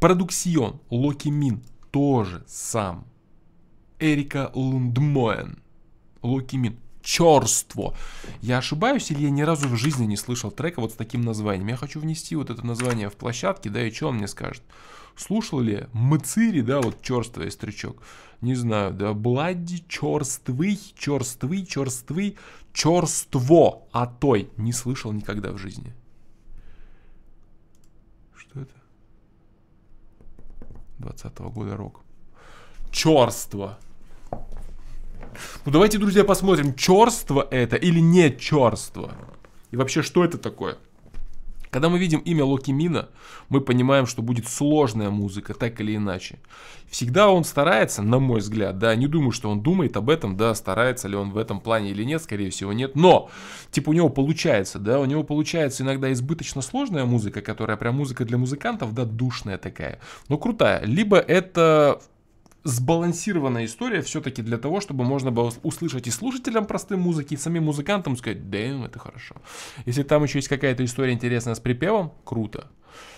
Продуксион, Локи Мин тоже сам. Эрика Лундмоен, Локи Мин. Черство. Я ошибаюсь или я ни разу в жизни не слышал трека вот с таким названием? Я хочу внести вот это название в площадке, да, и что он мне скажет? Слушал ли Мыцири, да, вот черство и стричок? Не знаю, да, Блади, черствый, черствый, черствый, черство, а той не слышал никогда в жизни. 2020 года рок. черство Ну давайте, друзья, посмотрим, черство это или не черство И вообще, что это такое? Когда мы видим имя Локи Мина, мы понимаем, что будет сложная музыка, так или иначе. Всегда он старается, на мой взгляд, да, не думаю, что он думает об этом, да, старается ли он в этом плане или нет, скорее всего нет, но, типа, у него получается, да, у него получается иногда избыточно сложная музыка, которая прям музыка для музыкантов, да, душная такая, но крутая. Либо это сбалансированная история все-таки для того, чтобы можно было услышать и слушателям простой музыки, и самим музыкантам сказать, да, это хорошо. Если там еще есть какая-то история интересная с припевом, круто.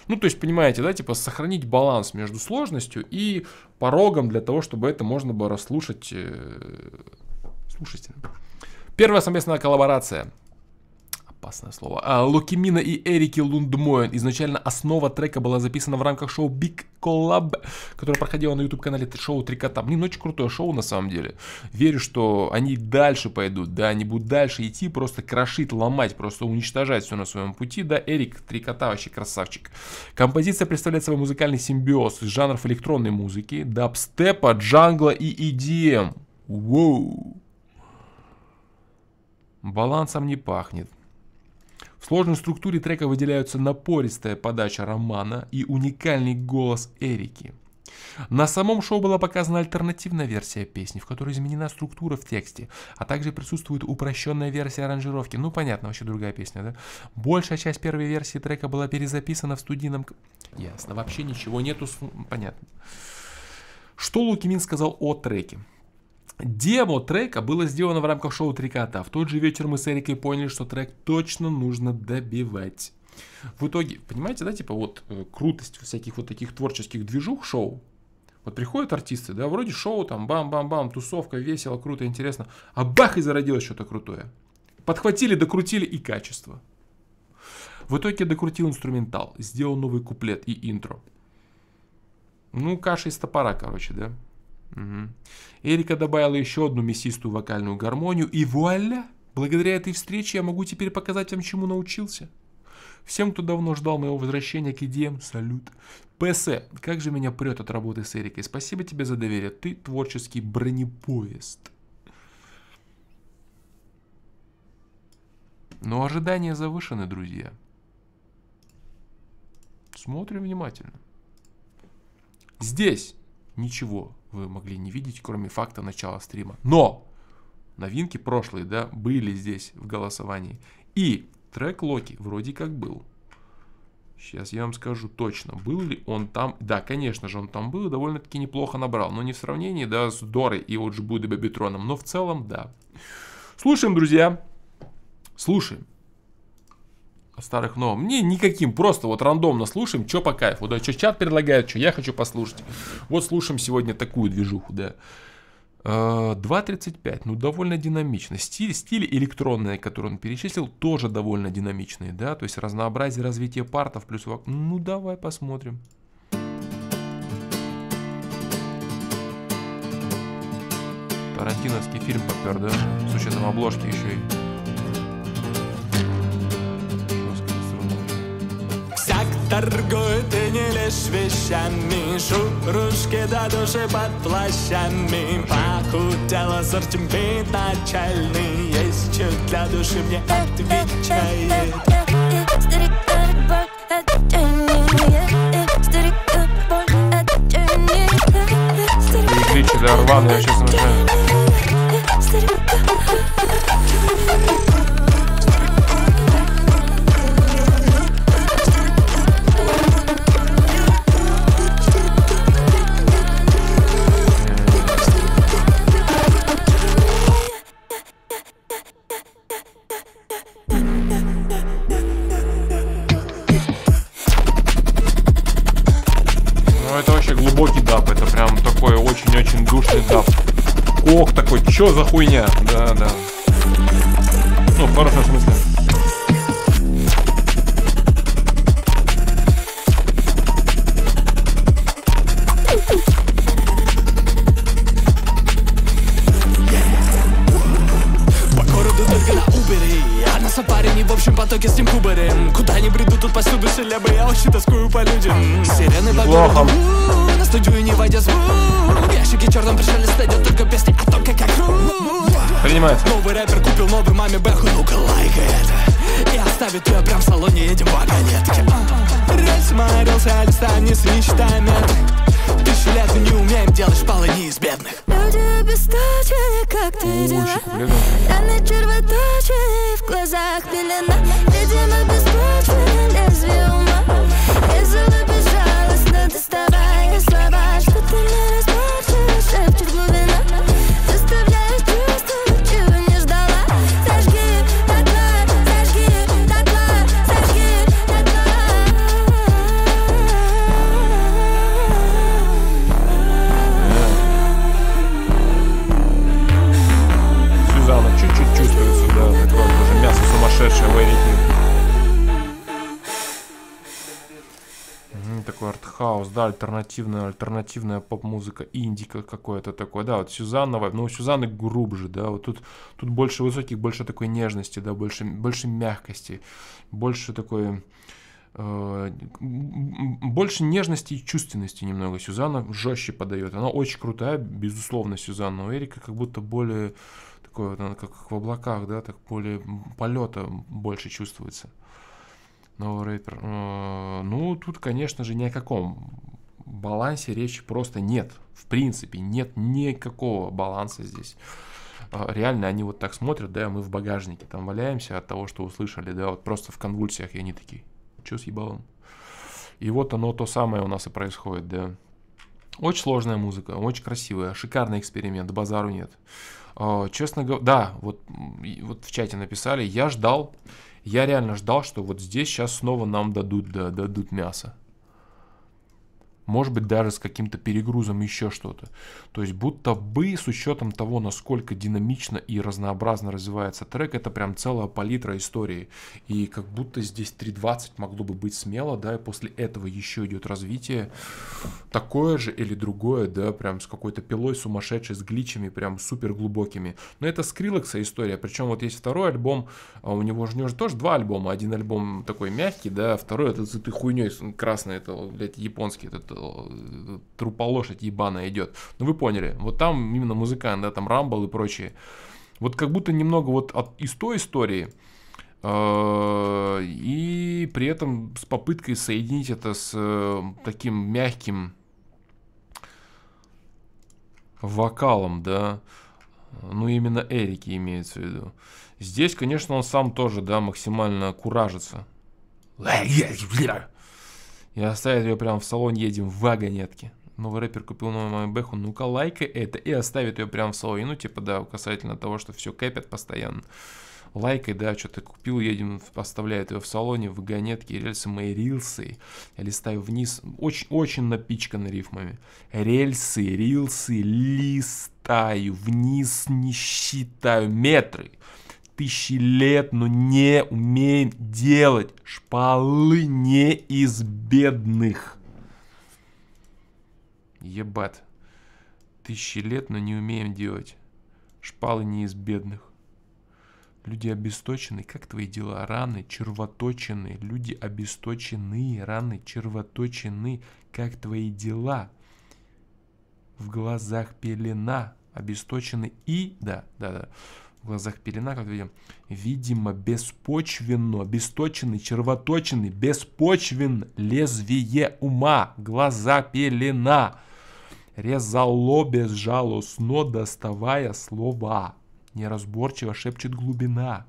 Ну, то есть, понимаете, да, типа сохранить баланс между сложностью и порогом для того, чтобы это можно было расслушать э, слушателям. Первая совместная коллаборация. Опасное слово. А, Лукимина и Эрики Лундмоен. Изначально основа трека была записана в рамках шоу Big Collab, которое проходило на YouTube-канале шоу Три кота. Блин, очень крутое шоу на самом деле. Верю, что они дальше пойдут, да, они будут дальше идти, просто крошить, ломать, просто уничтожать все на своем пути, да. Эрик Три кота вообще красавчик. Композиция представляет собой музыкальный симбиоз из жанров электронной музыки, дабстепа, джангла и EDM. Воу! Балансом не пахнет. В сложной структуре трека выделяются напористая подача Романа и уникальный голос Эрики. На самом шоу была показана альтернативная версия песни, в которой изменена структура в тексте, а также присутствует упрощенная версия аранжировки. Ну, понятно, вообще другая песня, да? Большая часть первой версии трека была перезаписана в студийном... Ясно, вообще ничего нету, понятно. Что Лукимин сказал о треке? Демо трека было сделано в рамках шоу «Три кота». В тот же вечер мы с Эрикой поняли, что трек точно нужно добивать. В итоге, понимаете, да, типа вот э, крутость всяких вот таких творческих движух шоу. Вот приходят артисты, да, вроде шоу, там, бам-бам-бам, тусовка, весело, круто, интересно. А бах, и зародилось что-то крутое. Подхватили, докрутили и качество. В итоге докрутил инструментал, сделал новый куплет и интро. Ну, каша из топора, короче, да. Угу. Эрика добавила еще одну мясистую вокальную гармонию, и вуаля! Благодаря этой встрече я могу теперь показать вам, чему научился. Всем, кто давно ждал моего возвращения к идеям, салют. ПС, как же меня прет от работы с Эрикой. Спасибо тебе за доверие. Ты творческий бронепоезд. Но ожидания завышены, друзья. Смотрим внимательно. Здесь ничего вы могли не видеть, кроме факта начала стрима. Но новинки прошлые, да, были здесь в голосовании. И трек Локи вроде как был. Сейчас я вам скажу точно, был ли он там. Да, конечно же, он там был и довольно-таки неплохо набрал. Но не в сравнении, да, с Дорой и вот Джибуды Бетроном. Но в целом, да. Слушаем, друзья. Слушаем старых новом. Не, никаким, просто вот рандомно слушаем, что по кайфу, да, что чат предлагает, что я хочу послушать. Вот слушаем сегодня такую движуху, да. 2.35, а, ну довольно динамично. Стиль, стиль электронный, который он перечислил, тоже довольно динамичный, да, то есть разнообразие развития партов плюс... Ну давай посмотрим. Тарантиновский фильм попер, да? С учетом обложки еще и... торгуют и не лишь вещами Шурушки до души под плащами Похудела сортимпит начальный Есть чуть для души мне отвечает Старик, бог, Старик, бог, Старик, Что за хуйня? Да, да. знает Новый рэпер купил новый маме бэху Ну-ка лайкай это И оставит ее прям в салоне, едем в вагонетке а, а, а. Рассмотрелся, листа не с мечтами хаус, да, альтернативная, альтернативная поп-музыка, индика какое-то такое, да, вот Сюзаннова, ну, у Сюзанны грубже, да, вот тут, тут больше высоких, больше такой нежности, да, больше, больше мягкости, больше такой э, больше нежности и чувственности немного. Сюзанна жестче подает. Она очень крутая, безусловно, Сюзанна. У Эрика как будто более такое, вот, она как в облаках, да, так более полета больше чувствуется новый рейтер. Э, ну, тут, конечно же, ни о каком балансе речи просто нет. В принципе, нет никакого баланса здесь. Э, реально, они вот так смотрят, да, мы в багажнике там валяемся от того, что услышали, да, вот просто в конвульсиях, и они такие, чё с ебалом? И вот оно то самое у нас и происходит, да. Очень сложная музыка, очень красивая, шикарный эксперимент, базару нет. Э, честно говоря, да, вот, вот в чате написали, я ждал, я реально ждал, что вот здесь сейчас снова нам дадут, да, дадут мясо может быть даже с каким-то перегрузом еще что-то. То есть будто бы с учетом того, насколько динамично и разнообразно развивается трек, это прям целая палитра истории. И как будто здесь 3.20 могло бы быть смело, да, и после этого еще идет развитие. Такое же или другое, да, прям с какой-то пилой сумасшедшей, с гличами прям супер глубокими. Но это Скриллекса история, причем вот есть второй альбом, а у него же, у него же тоже два альбома, один альбом такой мягкий, да, второй это ты хуйней красный, это, блядь, японский, этот Э, труполошадь ебаная идет. Ну вы поняли, вот там именно музыкант, да, там Рамбл и прочие. Вот как будто немного вот от, из той истории, э, и при этом с попыткой соединить это с э, таким мягким вокалом, да, ну именно Эрики имеется в виду. Здесь, конечно, он сам тоже, да, максимально куражится и оставит ее прямо в салон едем в вагонетке. Новый рэпер купил новую мою бэху, ну-ка лайкай это и оставит ее прямо в салоне. Ну, типа, да, касательно того, что все кэпят постоянно. Лайкай, да, что-то купил, едем, оставляет ее в салоне, в вагонетке, рельсы мои рилсы. Я листаю вниз, очень-очень напичкан рифмами. Рельсы, рилсы, листаю, вниз не считаю, метры тысячи лет, но не умеем делать шпалы не из бедных. Ебать. Тысячи лет, но не умеем делать шпалы не из бедных. Люди обесточены. Как твои дела? Раны, червоточины. Люди обесточены. Раны, червоточины. Как твои дела? В глазах пелена. Обесточены и... Да, да, да в глазах пелена, как видим, видимо, беспочвенно, обесточенный, червоточенный, беспочвен лезвие ума, глаза пелена, резало безжалостно, доставая слова, неразборчиво шепчет глубина,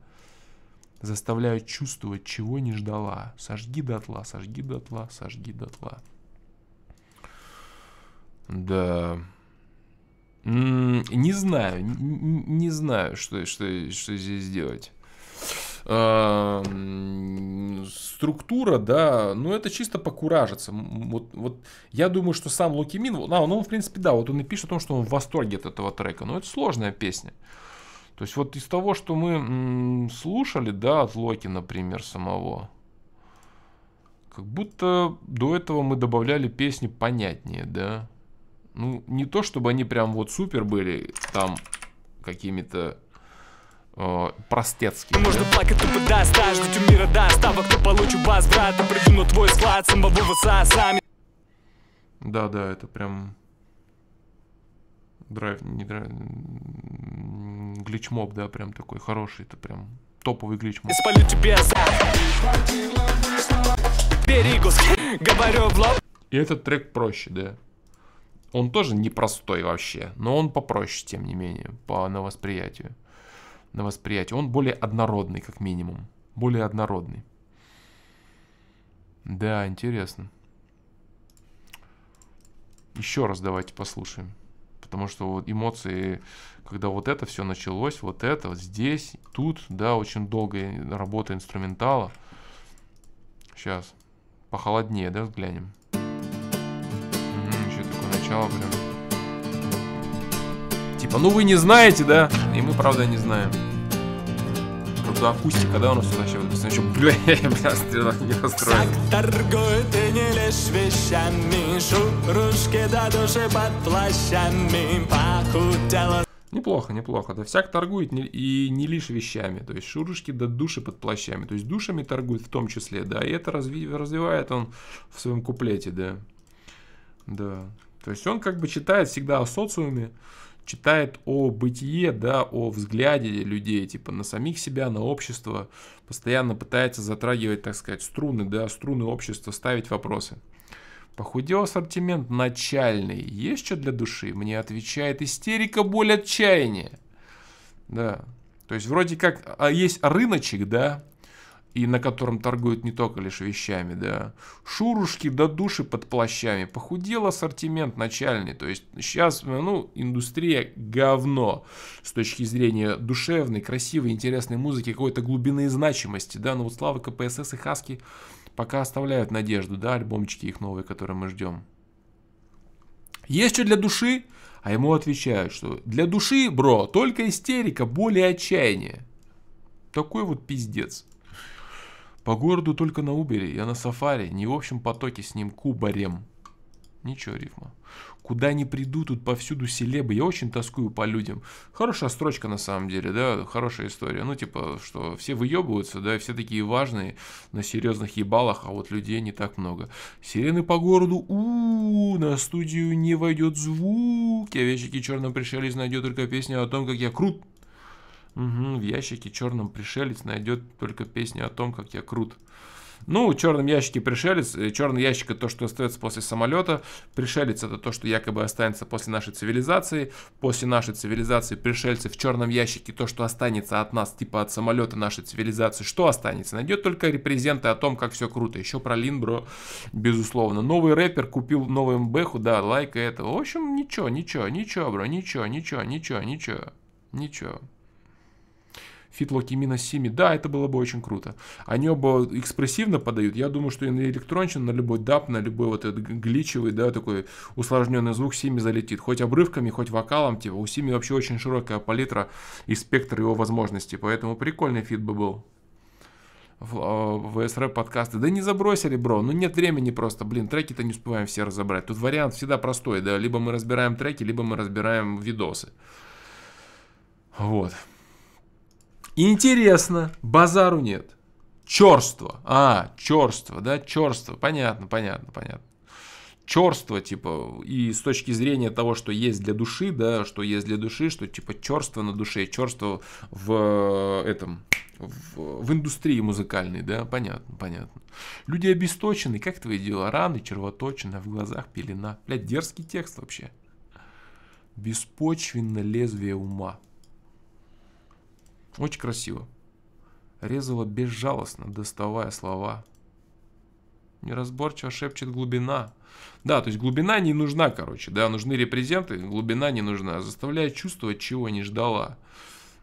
заставляя чувствовать, чего не ждала, сожги дотла, сожги дотла, сожги дотла. Да, не знаю, не знаю, что, что, что здесь делать. А, структура, да, ну это чисто покуражиться. Вот, вот я думаю, что сам Локи Мин, а, ну в принципе, да, вот он и пишет о том, что он в восторге от этого трека, но это сложная песня. То есть вот из того, что мы слушали, да, от Локи, например, самого, как будто до этого мы добавляли песни понятнее, да. Ну, не то, чтобы они прям вот супер были там какими-то э, простецкие. Можно да? плакать, тупо да, стаждать у мира, да, ставок, то возврат, и приду твой склад самого сами. Да, да, это прям драйв, не драйв, гличмоб, да, прям такой хороший, это прям топовый гличмоб. И тебе за... Берегу, говорю в лоб. И этот трек проще, да. Он тоже непростой вообще, но он попроще, тем не менее, по, на восприятию. На восприятие. Он более однородный, как минимум. Более однородный. Да, интересно. Еще раз давайте послушаем. Потому что вот эмоции, когда вот это все началось, вот это, вот здесь, тут, да, очень долгая работа инструментала. Сейчас похолоднее, да, взглянем все, блин. Типа, ну вы не знаете, да? И мы, правда, не знаем. Круто акустика, да, у нас сюда еще еще, бля, бля, стрела не расстроена. Так торгует и не лишь вещами, шурушки до души под плащами, похудела... Неплохо, неплохо. Да всяк торгует не, и не лишь вещами. То есть шурушки да души под плащами. То есть душами торгует в том числе, да. И это разви, развивает он в своем куплете, да. Да. То есть он как бы читает всегда о социуме, читает о бытие, да, о взгляде людей, типа на самих себя, на общество, постоянно пытается затрагивать, так сказать, струны, да, струны общества, ставить вопросы. Похудел ассортимент начальный, есть что для души? Мне отвечает истерика, боль, отчаяние. Да, то есть вроде как а есть рыночек, да, и на котором торгуют не только лишь вещами, да. Шурушки до да души под плащами. Похудел ассортимент начальный. То есть сейчас, ну, индустрия говно с точки зрения душевной, красивой, интересной музыки, какой-то глубины и значимости, да. Но ну вот Слава КПСС и Хаски пока оставляют надежду, да, альбомчики их новые, которые мы ждем. Есть что для души? А ему отвечают, что для души, бро, только истерика, более отчаяние. Такой вот пиздец. По городу только на Убере, я на сафари, не в общем потоке с ним кубарем. Ничего, рифма. Куда ни приду, тут повсюду селебы. Я очень тоскую по людям. Хорошая строчка, на самом деле, да, хорошая история. Ну, типа, что все выебываются, да, все такие важные на серьезных ебалах, а вот людей не так много. Сирены по городу, у, на студию не войдет звук. Я вечерки черно пришелец найдет только песня о том, как я крут Угу, в ящике черном пришелец найдет только песню о том, как я крут. Ну, черном ящике пришелец. Э, Черный ящик это то, что остается после самолета. Пришелец это то, что якобы останется после нашей цивилизации. После нашей цивилизации пришельцы в черном ящике то, что останется от нас, типа от самолета нашей цивилизации. Что останется? Найдет только репрезенты о том, как все круто. Еще про Линбро, безусловно. Новый рэпер купил новую бэху, да, лайк это. В общем, ничего, ничего, ничего, бро, ничего, ничего, ничего, ничего. Ничего фит Локи Сими. Да, это было бы очень круто. Они оба экспрессивно подают. Я думаю, что и на электрончин, на любой дап, на любой вот этот гличевый, да, такой усложненный звук Сими залетит. Хоть обрывками, хоть вокалом, типа. У Сими вообще очень широкая палитра и спектр его возможностей. Поэтому прикольный фит бы был. в а, ВСР подкасты. Да не забросили, бро. Ну нет времени просто. Блин, треки-то не успеваем все разобрать. Тут вариант всегда простой. Да, либо мы разбираем треки, либо мы разбираем видосы. Вот. Интересно, базару нет. Черство. А, черство, да, черство. Понятно, понятно, понятно. Черство, типа, и с точки зрения того, что есть для души, да, что есть для души, что типа черство на душе, черство в э, этом, в, в индустрии музыкальной, да, понятно, понятно. Люди обесточены, как твои дела, раны, червоточина, в глазах пелена. Блядь, дерзкий текст вообще. Беспочвенно лезвие ума. Очень красиво. Резала безжалостно, доставая слова. Неразборчиво шепчет глубина. Да, то есть глубина не нужна, короче. Да, нужны репрезенты, глубина не нужна. А заставляет чувствовать, чего не ждала.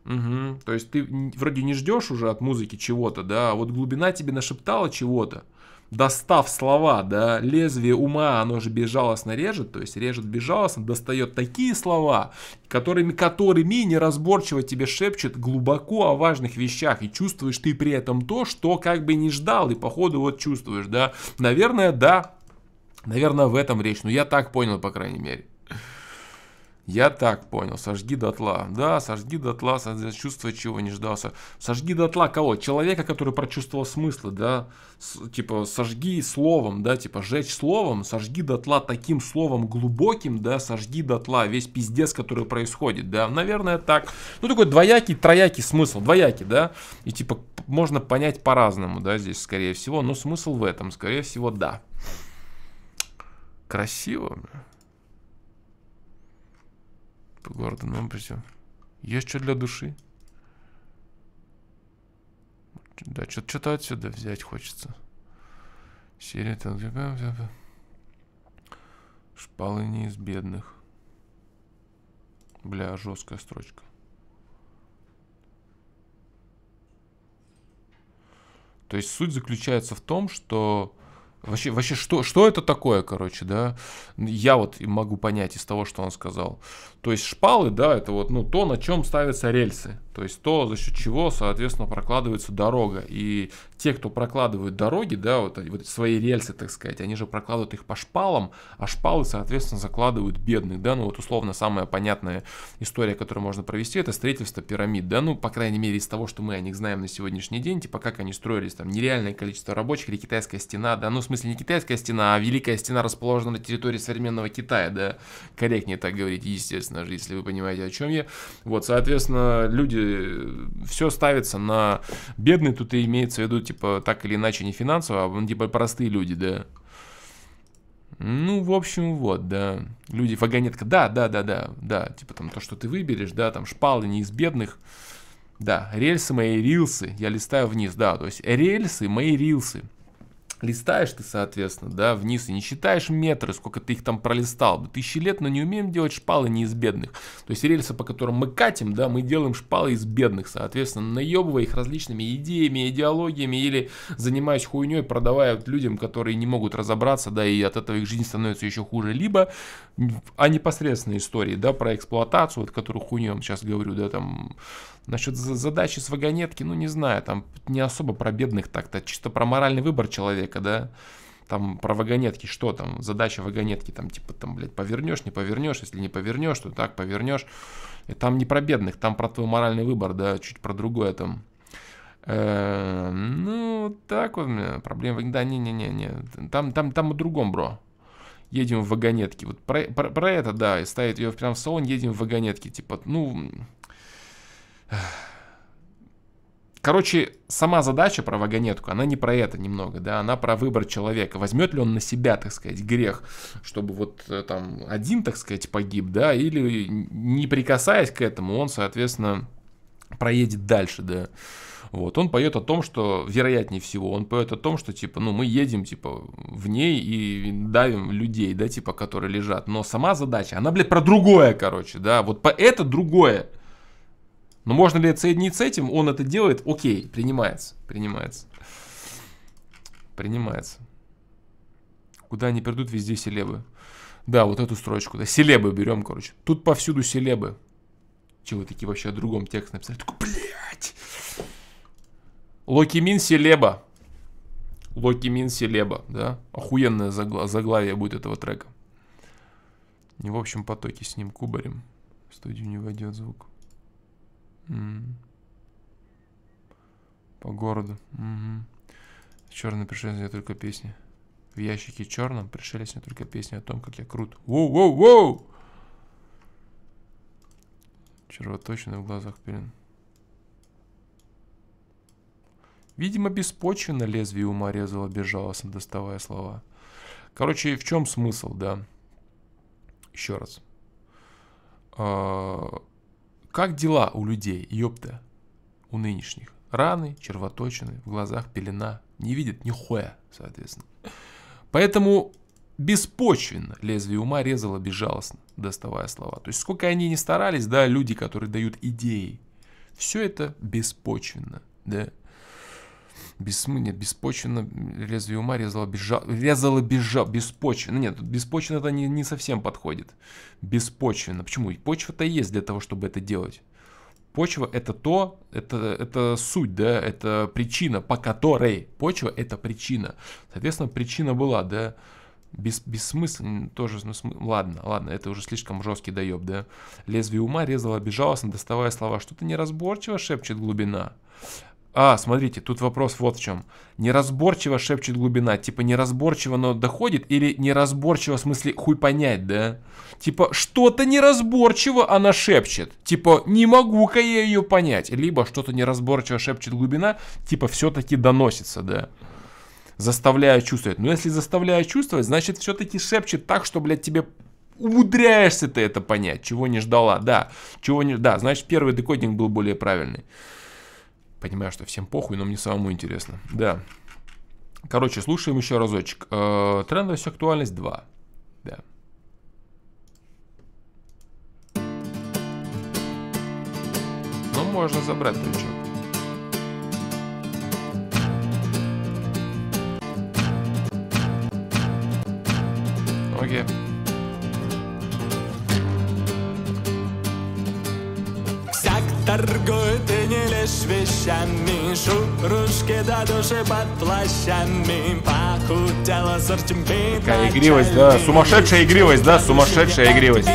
Угу. То есть ты вроде не ждешь уже от музыки чего-то, да, а вот глубина тебе нашептала чего-то достав слова, да, лезвие ума, оно же безжалостно режет, то есть режет безжалостно, достает такие слова, которыми, которыми неразборчиво тебе шепчет глубоко о важных вещах, и чувствуешь ты при этом то, что как бы не ждал, и походу вот чувствуешь, да, наверное, да, наверное, в этом речь, но я так понял, по крайней мере. Я так понял, сожги дотла. Да, сожги дотла, сожги, чувство чего не ждался. Сожги дотла кого? Человека, который прочувствовал смысл, да? С, типа, сожги словом, да, типа, жечь словом, сожги дотла таким словом глубоким, да, сожги дотла весь пиздец, который происходит, да? Наверное, так. Ну, такой двоякий, троякий смысл, двоякий, да? И, типа, можно понять по-разному, да, здесь, скорее всего, но смысл в этом, скорее всего, да. Красиво, бля. По городу Мембризе. Есть что для души? Да, что-то отсюда взять хочется. Серия ТНГБ. Шпалы не из бедных. Бля, жесткая строчка. То есть суть заключается в том, что Вообще, вообще что, что это такое, короче, да? Я вот могу понять из того, что он сказал. То есть шпалы, да, это вот ну, то, на чем ставятся рельсы. То есть то, за счет чего, соответственно, прокладывается дорога. И те, кто прокладывают дороги, да, вот, вот свои рельсы, так сказать, они же прокладывают их по шпалам, а шпалы, соответственно, закладывают бедных да, ну вот условно самая понятная история, которую можно провести, это строительство пирамид, да, ну, по крайней мере, из того, что мы о них знаем на сегодняшний день, типа как они строились, там, нереальное количество рабочих или китайская стена, да, ну, смысле не китайская стена, а Великая стена расположена на территории современного Китая, да, корректнее так говорить, естественно же, если вы понимаете, о чем я. Вот, соответственно, люди, все ставится на бедные тут и имеется в виду, типа, так или иначе, не финансово, а, ну, типа, простые люди, да. Ну, в общем, вот, да. Люди, вагонетка, да, да, да, да, да. Типа там то, что ты выберешь, да, там шпалы не из бедных. Да, рельсы мои рилсы, я листаю вниз, да, то есть рельсы мои рилсы листаешь ты, соответственно, да, вниз и не считаешь метры, сколько ты их там пролистал. Мы тысячи лет, но не умеем делать шпалы не из бедных. То есть рельсы, по которым мы катим, да, мы делаем шпалы из бедных, соответственно, наебывая их различными идеями, идеологиями или занимаясь хуйней, продавая вот людям, которые не могут разобраться, да, и от этого их жизнь становится еще хуже. Либо о непосредственной истории, да, про эксплуатацию, вот которую хуйню я вам сейчас говорю, да, там Насчет задачи с вагонетки, ну не знаю, там не особо про бедных так-то, а чисто про моральный выбор человека, да там про вагонетки, что там, задача вагонетки, там типа там, блядь, повернешь, не повернешь, если не повернешь, то так повернешь. И там не про бедных, там про твой моральный выбор, да, чуть про другое там. Э, ну, так вот, проблема, да, не-не-не-не, там, там, там о другом, бро. Едем в вагонетке. Вот про, про, про это, да, и ставит ее прям в салон, едем в вагонетке. Типа, ну, Короче, сама задача про вагонетку, она не про это немного, да, она про выбор человека. Возьмет ли он на себя, так сказать, грех, чтобы вот э, там один, так сказать, погиб, да, или не прикасаясь к этому, он, соответственно, проедет дальше, да. Вот, он поет о том, что, вероятнее всего, он поет о том, что, типа, ну, мы едем, типа, в ней и давим людей, да, типа, которые лежат. Но сама задача, она, блядь, про другое, короче, да, вот по это другое. Но ну, можно ли это соединить с этим? Он это делает, окей, принимается, принимается. Принимается. Куда они придут, везде селебы. Да, вот эту строчку. Да, селебы берем, короче. Тут повсюду селебы. Чего такие вообще о другом текст написали? Такой, блядь. Локимин селеба. Локимин селеба, да? Охуенное загла заглавие будет этого трека. Не в общем потоке с ним кубарем. В студию не войдет звук. По городу. Угу. Черный пришелец, я только песни. В ящике черном пришелец, не только песни о том, как я крут. Воу-воу-воу! Червоточины в глазах блин. Видимо, беспочвенно лезвие ума резало безжалостно, доставая слова. Короче, в чем смысл, да? Еще раз. А, как дела у людей, ёпта, у нынешних? Раны, червоточины, в глазах пелена, не видят нихуя, соответственно. Поэтому беспочвенно лезвие ума резало безжалостно, доставая слова. То есть сколько они не старались, да, люди, которые дают идеи, все это беспочвенно, да бессмысленно, беспочвенно лезвие ума резало безжал, резала безжал, беспочвенно, нет, беспочвенно это не, не совсем подходит, беспочвенно, почему? Почва-то есть для того, чтобы это делать. Почва это то, это, это суть, да, это причина, по которой почва это причина. Соответственно, причина была, да, бес, бессмысленно, тоже, ну, смы... ладно, ладно, это уже слишком жесткий даёб, да? Лезвие ума резало безжалостно, доставая слова, что-то неразборчиво шепчет глубина. А, смотрите, тут вопрос вот в чем. Неразборчиво шепчет глубина. Типа неразборчиво, но доходит? Или неразборчиво в смысле хуй понять, да? Типа что-то неразборчиво она шепчет. Типа не могу-ка я ее понять. Либо что-то неразборчиво шепчет глубина. Типа все-таки доносится, да? заставляя чувствовать. Но если заставляя чувствовать, значит все-таки шепчет так, что, блядь, тебе умудряешься ты это понять. Чего не ждала, да. Чего не... Да, значит первый декодинг был более правильный. Понимаю, что всем похуй, но мне самому интересно. Да. Короче, слушаем еще разочек. Э, трендовость актуальность 2. Да. Ну можно забрать крючок. Окей. Торгуют и не лишь вещами Шурушки да души под плащами Похудела сортимбит Такая игривость, да, сумасшедшая игривость, да, сумасшедшая игривость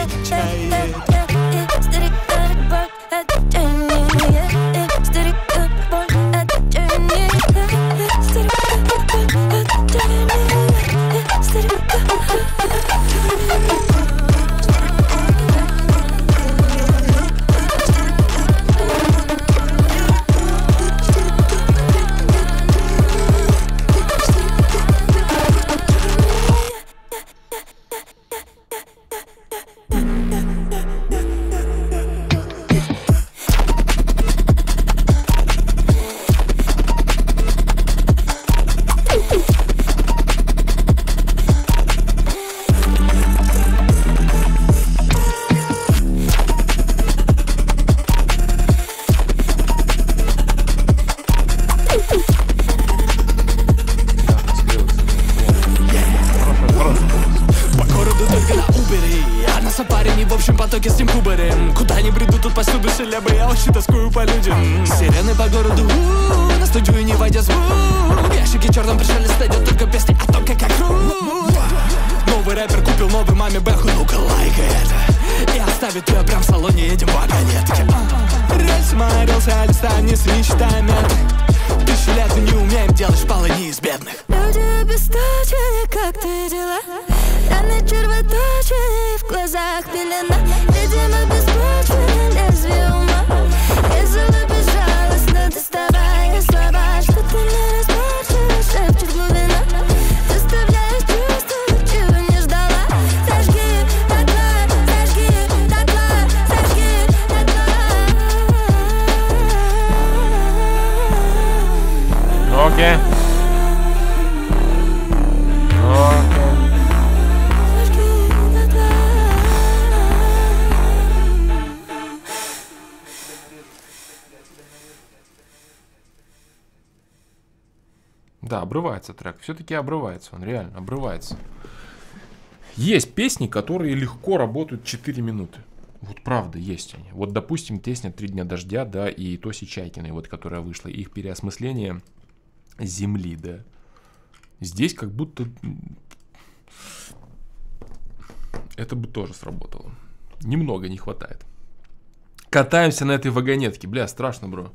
Окей. Да, обрывается трек. Все-таки обрывается он, реально обрывается. Есть песни, которые легко работают 4 минуты. Вот правда есть они. Вот, допустим, песня «Три дня дождя», да, и Тоси Чайкиной, вот, которая вышла. Их переосмысление земли, да. Здесь как будто... Это бы тоже сработало. Немного не хватает. Катаемся на этой вагонетке. Бля, страшно, бро.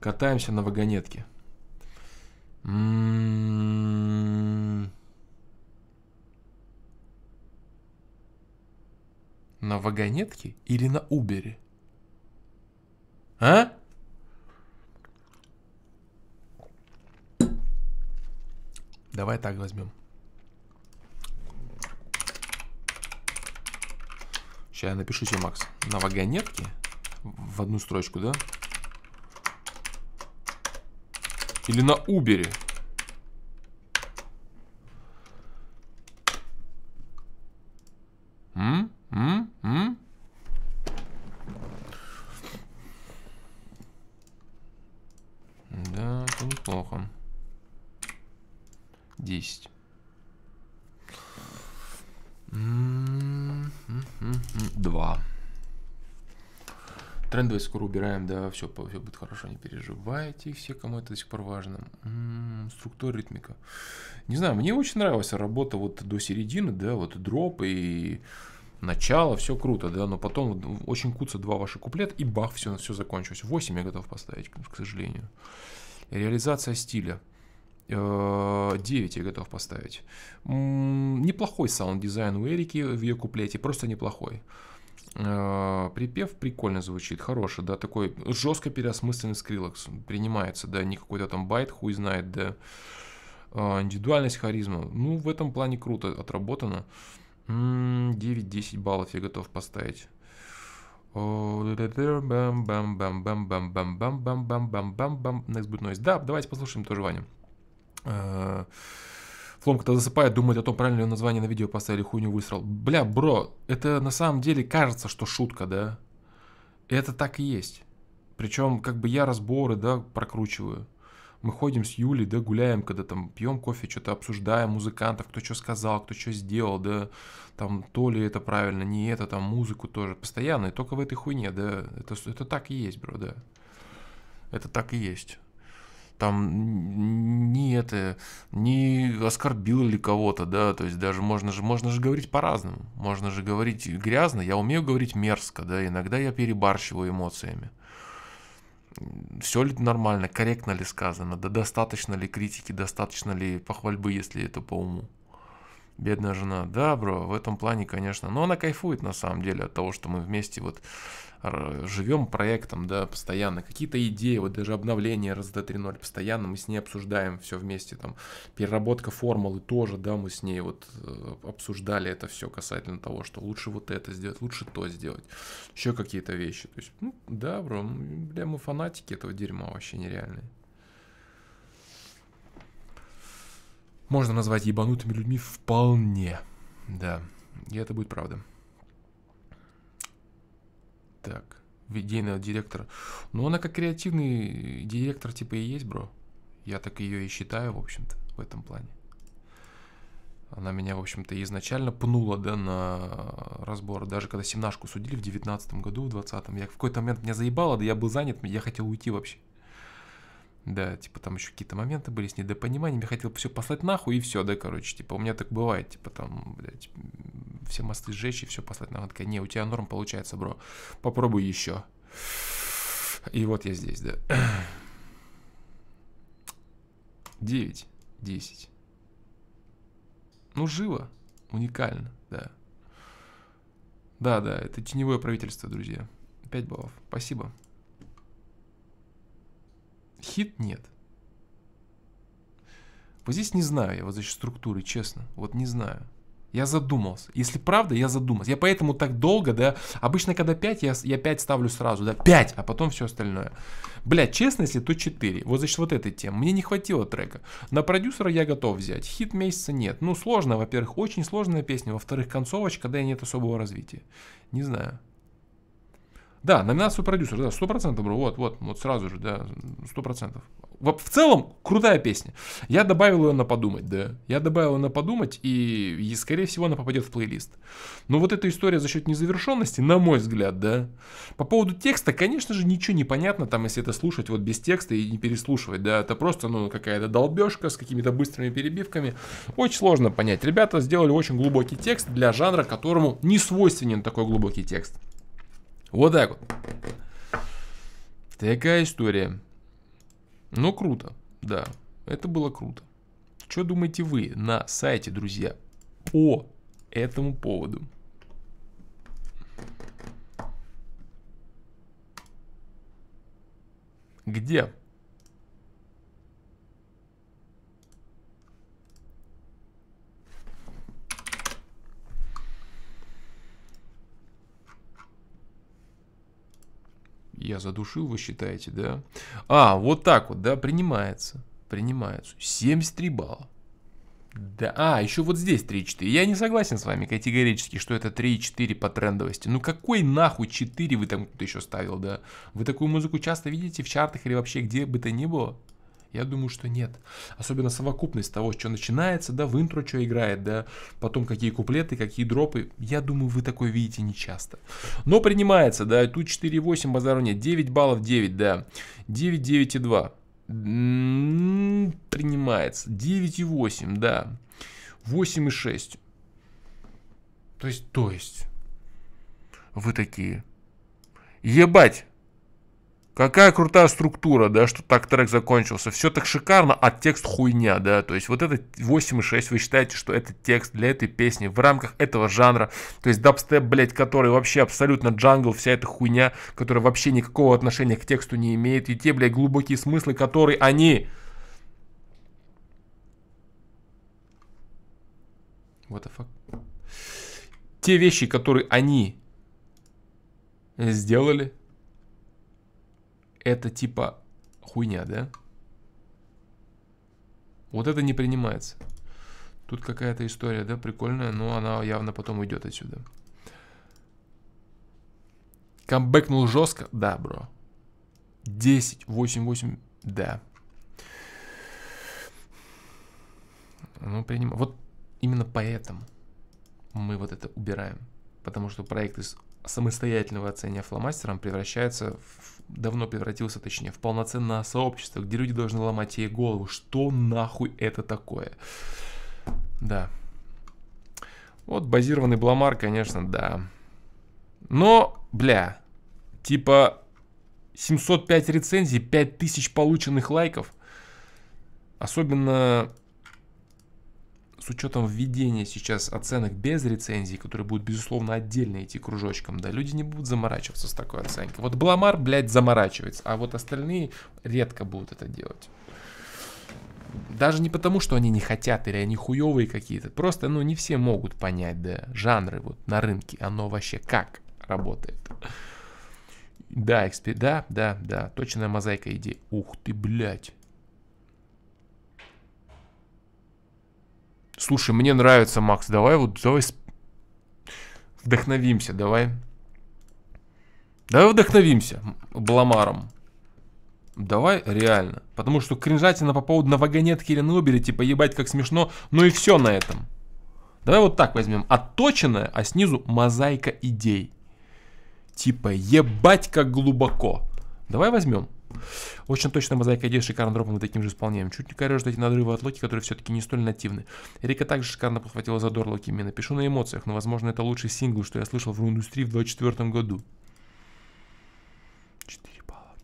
Катаемся на вагонетке. М-м-м. На вагонетке или на Убере? А? Давай так возьмем. Сейчас я напишу тебе, Макс, на вагонетке в одну строчку, да? Или на Убере? 10. Два. Трендовый скоро убираем, да, все, все будет хорошо, не переживайте, все, кому это до сих пор важно. М-м, структура, ритмика. Не знаю, мне очень нравилась работа вот до середины, да, вот дроп и начало, все круто, да, но потом очень куца два ваши куплета, и бах, все, все закончилось. 8 я готов поставить, к сожалению. Реализация стиля. 9 э, я готов поставить. Неплохой саунд-дизайн у Эрики в ее куплете, просто неплохой. Э, припев прикольно звучит, хороший, да, такой жестко переосмысленный скриллекс принимается, да, не какой-то там байт, хуй знает, да. Э, индивидуальность, харизма, ну, в этом плане круто отработано. 9-10 баллов я готов поставить. Next Good Noise. Да, давайте послушаем тоже Ваню. Э, Флом, когда засыпает, думает о том, правильно ли название на видео поставили, хуйню высрал. Бля, бро, это на самом деле кажется, что шутка, да? Это так и есть. Причем, как бы я разборы, да, прокручиваю. Мы ходим с Юлей, да, гуляем, когда там пьем кофе, что-то обсуждаем музыкантов, кто что сказал, кто что сделал, да, там то ли это правильно, не это, там музыку тоже. Постоянно, и только в этой хуйне, да, это, это так и есть, бро, да. Это так и есть там не это, не оскорбил ли кого-то, да, то есть даже можно же, можно же говорить по-разному, можно же говорить грязно, я умею говорить мерзко, да, иногда я перебарщиваю эмоциями. Все ли нормально, корректно ли сказано, да достаточно ли критики, достаточно ли похвальбы, если это по уму. Бедная жена, да, бро, в этом плане, конечно, но она кайфует на самом деле от того, что мы вместе вот живем проектом, да, постоянно, какие-то идеи, вот даже обновление RSD 3.0, постоянно мы с ней обсуждаем все вместе, там, переработка формулы тоже, да, мы с ней вот э, обсуждали это все касательно того, что лучше вот это сделать, лучше то сделать, еще какие-то вещи, то есть, ну, да, бро, бля, мы фанатики этого дерьма вообще нереальные. Можно назвать ебанутыми людьми вполне, да, и это будет правда. идейного директора. Но она как креативный директор типа и есть, бро. Я так ее и считаю, в общем-то, в этом плане. Она меня, в общем-то, изначально пнула, да, на разбор. Даже когда семнашку судили в девятнадцатом году, в двадцатом, я в какой-то момент меня заебало, да я был занят, я хотел уйти вообще. Да, типа там еще какие-то моменты были с недопониманием, я хотел все послать нахуй и все, да, короче, типа у меня так бывает, типа там, блядь, все мосты сжечь и все послать на такая, не, у тебя норм получается, бро, попробуй еще. И вот я здесь, да. 9, 10. Ну, живо, уникально, да. Да, да, это теневое правительство, друзья. 5 баллов, спасибо. Хит нет. Вот здесь не знаю я вот здесь структуры, честно. Вот не знаю. Я задумался. Если правда, я задумался. Я поэтому так долго, да. Обычно, когда 5, я, я 5 ставлю сразу, да. 5, а потом все остальное. Блядь, честно, если то 4. Вот, значит, вот этой темы. Мне не хватило трека. На продюсера я готов взять. Хит месяца нет. Ну, сложно, во-первых, очень сложная песня. Во-вторых, концовочка, да, и нет особого развития. Не знаю. Да, номинацию продюсера, да, 100%, бро, вот, вот, вот сразу же, да, 100% в целом, крутая песня. Я добавил ее на подумать, да. Я добавил ее на подумать, и, и скорее всего, она попадет в плейлист. Но вот эта история за счет незавершенности, на мой взгляд, да. По поводу текста, конечно же, ничего не понятно, там, если это слушать вот без текста и не переслушивать, да. Это просто, ну, какая-то долбежка с какими-то быстрыми перебивками. Очень сложно понять. Ребята сделали очень глубокий текст для жанра, которому не свойственен такой глубокий текст. Вот так вот. Такая история. Но круто, да, это было круто. Что думаете вы на сайте, друзья, по этому поводу? Где Я задушил, вы считаете, да? А, вот так вот, да, принимается. Принимается. 73 балла. Да, а, еще вот здесь 3-4. Я не согласен с вами категорически, что это 3-4 по трендовости. Ну какой нахуй 4 вы там кто-то еще ставил, да? Вы такую музыку часто видите в чартах или вообще где бы то ни было? Я думаю, что нет. Особенно совокупность того, что начинается, да, в интро что играет, да, потом какие куплеты, какие дропы. Я думаю, вы такое видите нечасто. Но принимается, да, тут 4,8 базару нет, 9 баллов, 9, да, 9, 9 и 2. М-м, принимается. 9,8, да. 8,6. То есть, то есть. Вы такие. Ебать! Какая крутая структура, да, что так трек закончился. Все так шикарно, а текст хуйня, да. То есть вот этот 8.6, вы считаете, что это текст для этой песни в рамках этого жанра. То есть дабстеп, блядь, который вообще абсолютно джангл, вся эта хуйня, которая вообще никакого отношения к тексту не имеет. И те, блядь, глубокие смыслы, которые они... What the fuck? Те вещи, которые они сделали, это типа хуйня, да? Вот это не принимается. Тут какая-то история, да, прикольная, но она явно потом уйдет отсюда. Камбэкнул жестко? Да, бро. 10, 8, 8, да. Ну, принимаем. Вот именно поэтому мы вот это убираем. Потому что проект из самостоятельного оценивания фломастером превращается в, давно превратился, точнее, в полноценное сообщество, где люди должны ломать ей голову, что нахуй это такое. Да. Вот базированный бламар, конечно, да. Но, бля, типа 705 рецензий, 5000 полученных лайков. Особенно учетом введения сейчас оценок без рецензий, которые будут, безусловно, отдельно идти кружочком, да, люди не будут заморачиваться с такой оценкой. Вот Бламар, блядь, заморачивается, а вот остальные редко будут это делать. Даже не потому, что они не хотят или они хуевые какие-то. Просто, ну, не все могут понять, да, жанры вот на рынке, оно вообще как работает. Да, экспи... да, да, да, точная мозаика идей. Ух ты, блядь. слушай, мне нравится, Макс, давай вот, давай вдохновимся, давай. Давай вдохновимся Бламаром. Давай реально. Потому что кринжатина по поводу на вагонетке или на убере, типа ебать как смешно, ну и все на этом. Давай вот так возьмем. Отточенная, а снизу мозаика идей. Типа ебать как глубоко. Давай возьмем. Очень точно мозаика идей с шикарным дропом и таким же исполнением. Чуть не корежит эти надрывы от Локи, которые все-таки не столь нативны. Рика также шикарно подхватила задор Локи Мина. Пишу на эмоциях, но, возможно, это лучший сингл, что я слышал в индустрии в 24 году. 4 балла.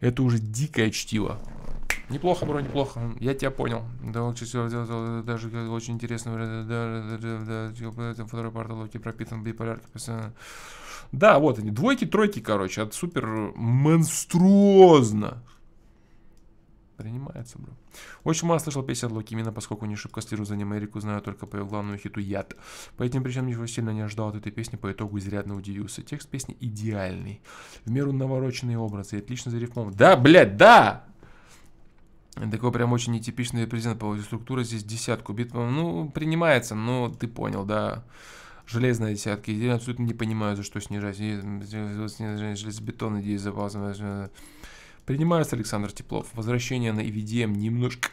Это уже дикое чтиво. Неплохо, бро, неплохо. Я тебя понял. Да, даже очень интересно. Второй портал Локи пропитан биполяркой постоянно. Да, вот они, двойки, тройки, короче, от супер монструозно. Принимается, бро. Очень мало слышал песен от Локи, именно поскольку не шибко слежу за ним, Эрику знаю только по его главному хиту «Яд». По этим причинам ничего сильно не ожидал от этой песни, по итогу изрядно удивился. Текст песни идеальный, в меру навороченные образы, отлично зарифмован. Да, блядь, да! Такой прям очень нетипичный презент по структура здесь десятку битв. Ну, принимается, но ты понял, да железные десятки, я абсолютно не понимаю, за что снижать, железобетонный дизель, Принимается Александр Теплов. Возвращение на EVDM немножко...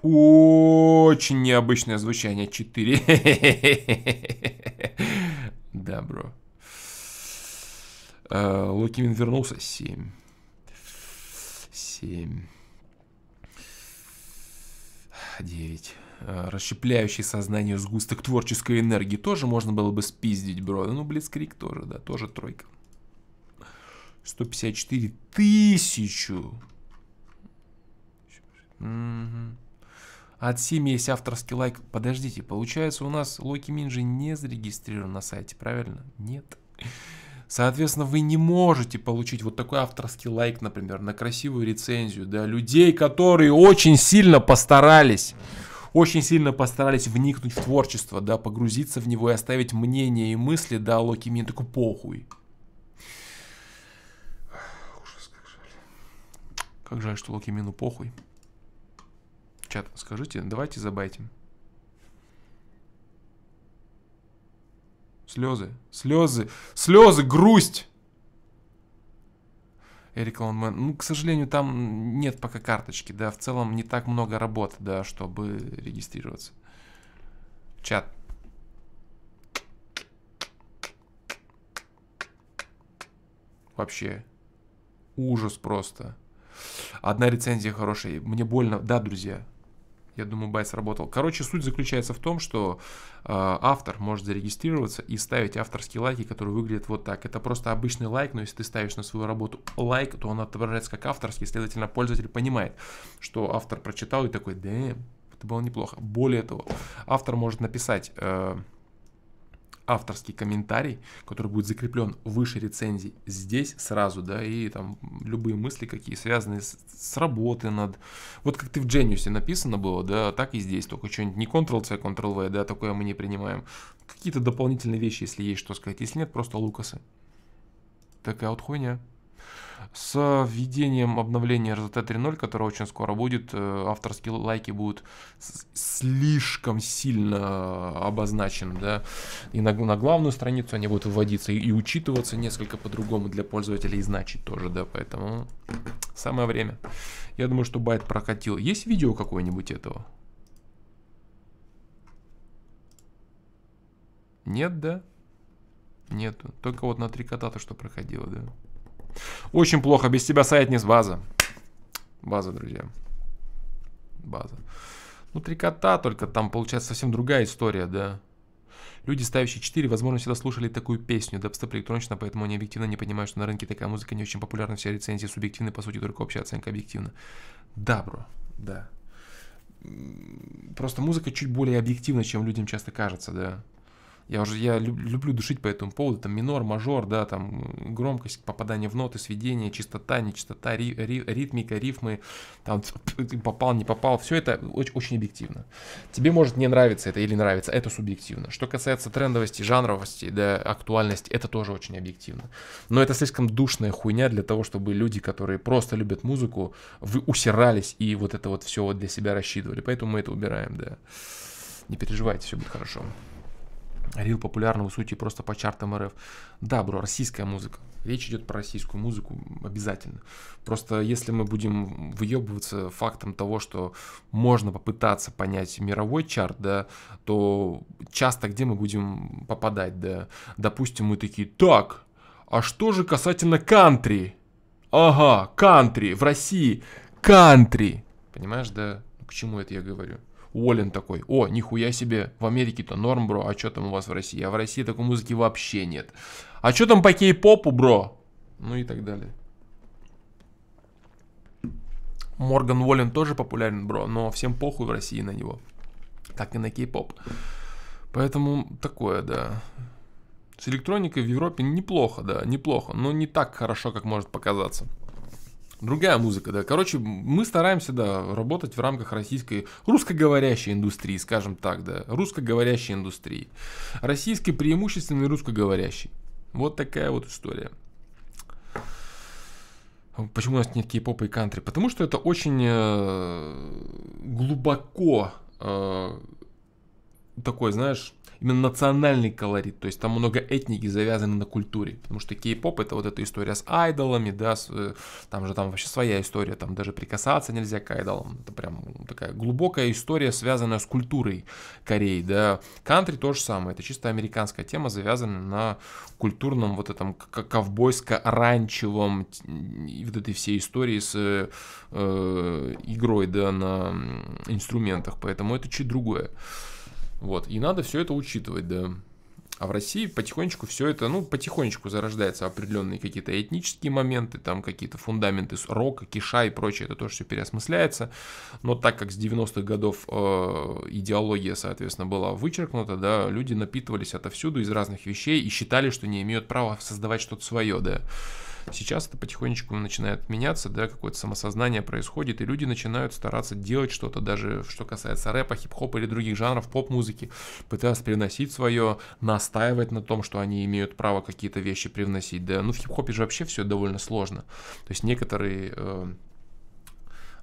Очень необычное звучание. 4. Да, бро. Э, Лукимин вернулся. 7. 7. 9. Э, расщепляющий сознание сгусток творческой энергии тоже можно было бы спиздить, бро. Ну, Блицкрик тоже, да, тоже тройка. 154 тысячу. От 7 есть авторский лайк. Подождите, получается у нас Локи Минджи не зарегистрирован на сайте, правильно? Нет. Соответственно, вы не можете получить вот такой авторский лайк, например, на красивую рецензию, да, людей, которые очень сильно постарались очень сильно постарались вникнуть в творчество, да, погрузиться в него и оставить мнение и мысли, да, Локи мне такой похуй. как жаль. Как жаль, что Локи Мину похуй. Чат, скажите, давайте забайтим. Слезы, слезы, слезы, грусть. Эрик Лоунмен. Ну, к сожалению, там нет пока карточки, да, в целом не так много работы, да, чтобы регистрироваться. Чат. Вообще. Ужас просто. Одна рецензия хорошая. Мне больно. Да, друзья, я думаю, бай сработал. Короче, суть заключается в том, что э, автор может зарегистрироваться и ставить авторские лайки, которые выглядят вот так. Это просто обычный лайк, но если ты ставишь на свою работу лайк, то он отображается как авторский. Следовательно, пользователь понимает, что автор прочитал и такой, да, это было неплохо. Более того, автор может написать... Э, авторский комментарий, который будет закреплен выше рецензий здесь сразу, да, и там любые мысли, какие связаны с, с работы над... Вот как ты в Genius написано было, да, так и здесь, только что-нибудь не Ctrl-C, Ctrl-V, да, такое мы не принимаем. Какие-то дополнительные вещи, если есть что сказать, если нет, просто лукасы. Такая вот хуйня с введением обновления RZT 3.0, которое очень скоро будет, э, авторские лайки будут слишком сильно обозначены, да, и на, на главную страницу они будут вводиться и, и учитываться несколько по-другому для пользователей значит тоже, да, поэтому самое время. Я думаю, что байт прокатил. Есть видео какое-нибудь этого? Нет, да? Нету. Только вот на три кота то, что проходило, да. Очень плохо, без тебя сайт не с база. База, друзья. База. Ну, три кота, только там получается совсем другая история, да. Люди, ставящие 4, возможно, всегда слушали такую песню. Дабстеп электронично, поэтому они объективно не понимают, что на рынке такая музыка не очень популярна. Все рецензии субъективны, по сути, только общая оценка объективна. Да, бро, да. Просто музыка чуть более объективна, чем людям часто кажется, да. Я уже я люблю душить по этому поводу, там минор, мажор, да, там громкость, попадание в ноты, сведение, чистота, нечистота, ри, ри, ритмика, рифмы, там попал, не попал, все это очень, очень объективно. Тебе может не нравиться это или нравится, это субъективно. Что касается трендовости, жанровости, да, актуальности, это тоже очень объективно. Но это слишком душная хуйня для того, чтобы люди, которые просто любят музыку, вы усирались и вот это вот все вот для себя рассчитывали. Поэтому мы это убираем, да. Не переживайте, все будет хорошо. Рил популярного сути просто по чартам РФ. Да, бро, российская музыка. Речь идет про российскую музыку обязательно. Просто если мы будем выебываться фактом того, что можно попытаться понять мировой чарт, да, то часто где мы будем попадать, да. Допустим, мы такие, так, а что же касательно кантри? Ага, кантри в России, кантри. Понимаешь, да, к чему это я говорю? Уоллен такой, о, нихуя себе, в Америке-то норм, бро, а что там у вас в России? А в России такой музыки вообще нет. А что там по кей-попу, бро? Ну и так далее. Морган Уоллен тоже популярен, бро, но всем похуй в России на него. Как и на кей-поп. Поэтому такое, да. С электроникой в Европе неплохо, да, неплохо, но не так хорошо, как может показаться. Другая музыка, да. Короче, мы стараемся, да, работать в рамках российской, русскоговорящей индустрии, скажем так, да. Русскоговорящей индустрии. Российской преимущественно русскоговорящей. Вот такая вот история. Почему у нас нет кей-попа и кантри? Потому что это очень э, глубоко э, такой, знаешь, именно национальный колорит, то есть там много этники завязаны на культуре, потому что кей-поп это вот эта история с айдолами, да, с, э, там же там вообще своя история, там даже прикасаться нельзя к айдолам, это прям такая глубокая история, связанная с культурой Кореи, да, кантри то же самое, это чисто американская тема, завязанная на культурном вот этом ковбойско-ранчевом вот этой всей истории с э, э игрой, да, на инструментах, поэтому это чуть другое. Вот, и надо все это учитывать, да. А в России потихонечку все это, ну, потихонечку зарождаются определенные какие-то этнические моменты, там какие-то фундаменты рока, киша и прочее, это тоже все переосмысляется. Но так как с 90-х годов э, идеология, соответственно, была вычеркнута, да, люди напитывались отовсюду из разных вещей и считали, что не имеют права создавать что-то свое, да. Сейчас это потихонечку начинает меняться, да, какое-то самосознание происходит, и люди начинают стараться делать что-то, даже что касается рэпа, хип-хопа или других жанров, поп-музыки, пытаясь приносить свое, настаивать на том, что они имеют право какие-то вещи привносить, да. Ну, в хип-хопе же вообще все довольно сложно. То есть некоторые э,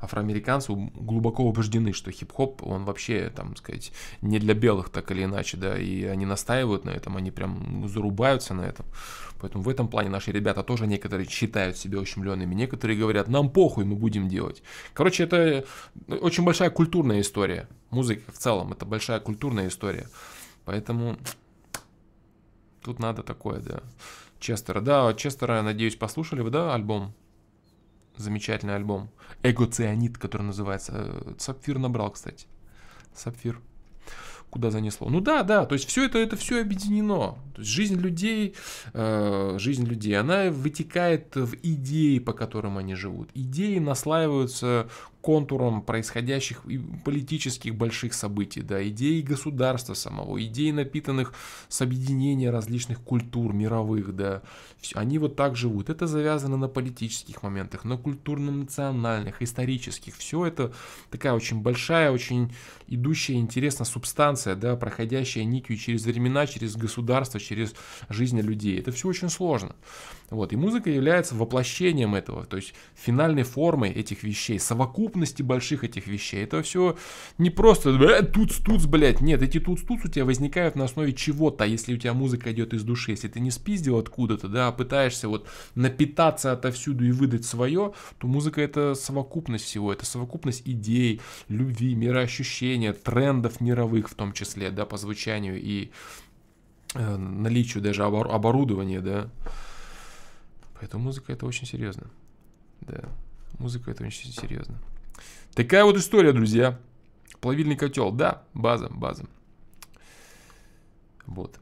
афроамериканцы глубоко убеждены, что хип-хоп, он вообще, там, сказать, не для белых так или иначе, да, и они настаивают на этом, они прям зарубаются на этом. Поэтому в этом плане наши ребята тоже некоторые считают себя ущемленными, некоторые говорят, нам похуй, мы будем делать. Короче, это ну, очень большая культурная история. Музыка в целом, это большая культурная история. Поэтому тут надо такое, да. Честера, да, Честера, надеюсь, послушали вы, да, альбом? замечательный альбом. Эгоцианит, который называется. Сапфир набрал, кстати. Сапфир. Куда занесло? Ну да, да, то есть все это, это все объединено. То есть жизнь людей, э, жизнь людей, она вытекает в идеи, по которым они живут. Идеи наслаиваются контуром происходящих политических больших событий, да, идей государства самого, идей, напитанных с объединения различных культур мировых, да, они вот так живут. Это завязано на политических моментах, на культурно-национальных, исторических. Все это такая очень большая, очень идущая интересно субстанция, да, проходящая нитью через времена, через государство, через жизнь людей. Это все очень сложно. Вот. И музыка является воплощением этого, то есть финальной формой этих вещей, совокупности больших этих вещей. Это все не просто э, туц-туц, блядь. Нет, эти тут туц у тебя возникают на основе чего-то, если у тебя музыка идет из души, если ты не спиздил откуда-то, да, а пытаешься вот напитаться отовсюду и выдать свое, то музыка это совокупность всего, это совокупность идей, любви, мироощущения, трендов мировых в том числе, да, по звучанию и э, наличию даже обор- оборудования, да. Поэтому музыка это очень серьезно. Да, музыка это очень серьезно. Такая вот история, друзья. Плавильный котел, да, база, база. Вот.